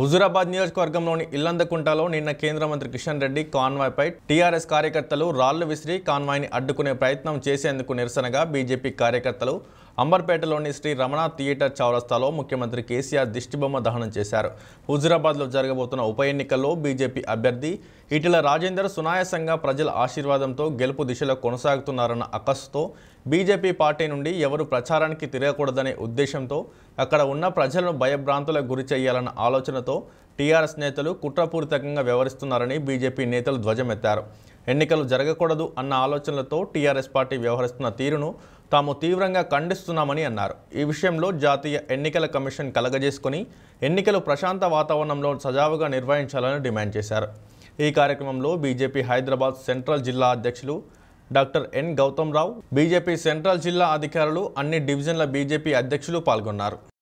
హుజూరాబాద్ నియోజకవర్గంలోని ఇల్లందకుంటలో నిన్న కేంద్ర మంత్రి కిషన్ రెడ్డి కాన్వాయ్పై టీఆర్ఎస్ కార్యకర్తలు రాళ్లు విసిరి కాన్వాయ్ని అడ్డుకునే ప్రయత్నం చేసేందుకు నిరసనగా బీజేపీ కార్యకర్తలు అంబర్పేటలోని శ్రీ రమణ థియేటర్ చౌరస్తాలో ముఖ్యమంత్రి కేసీఆర్ దిష్టిబొమ్మ దహనం చేశారు హుజురాబాద్లో జరగబోతున్న ఉప ఎన్నికల్లో బీజేపీ అభ్యర్థి ఇటీల రాజేందర్ సునాయాసంగా ప్రజల ఆశీర్వాదంతో గెలుపు దిశలో కొనసాగుతున్నారన్న అకస్తో బీజేపీ పార్టీ నుండి ఎవరు ప్రచారానికి తిరగకూడదనే ఉద్దేశంతో అక్కడ ఉన్న ప్రజలను భయభ్రాంతులకు గురి చేయాలన్న ఆలోచనతో టీఆర్ఎస్ నేతలు కుట్రపూరితకంగా వ్యవహరిస్తున్నారని బీజేపీ నేతలు ధ్వజమెత్తారు ఎన్నికలు జరగకూడదు అన్న ఆలోచనలతో టీఆర్ఎస్ పార్టీ వ్యవహరిస్తున్న తీరును తాము తీవ్రంగా ఖండిస్తున్నామని అన్నారు ఈ విషయంలో జాతీయ ఎన్నికల కమిషన్ కలగజేసుకుని ఎన్నికలు ప్రశాంత వాతావరణంలో సజావుగా నిర్వహించాలని డిమాండ్ చేశారు ఈ కార్యక్రమంలో బీజేపీ హైదరాబాద్ సెంట్రల్ జిల్లా అధ్యక్షులు doctor N Gautam Rao BJP central జిల్లా అధికారులు అన్ని డివిజన్ల బీజేపీ అధ్యక్షులు పాల్గొన్నారు